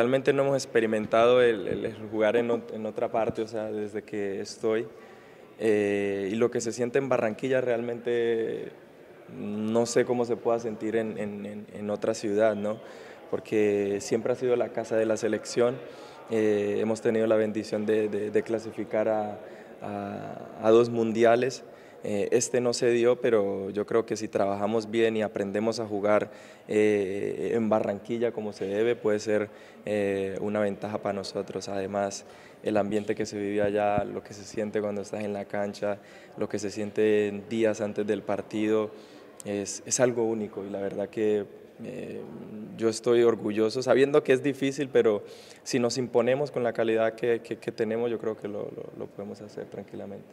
realmente no hemos experimentado el, jugar en, otra parte, o sea, desde que estoy. Eh, y lo que se siente en Barranquilla realmente no sé cómo se pueda sentir en, otra ciudad, ¿no? Porque siempre ha sido la casa de la selección. Eh, hemos tenido la bendición de, clasificar a, a dos mundiales. Eh, este no se dio, pero yo creo que si trabajamos bien y aprendemos a jugar eh, en Barranquilla como se debe, puede ser eh, una ventaja para nosotros. Además, el ambiente que se vive allá, lo que se siente cuando estás en la cancha, lo que se siente días antes del partido, es, es algo único y la verdad que yo estoy orgulloso, sabiendo que es difícil, pero si nos imponemos con la calidad que, que, tenemos, yo creo que lo, lo, lo podemos hacer tranquilamente.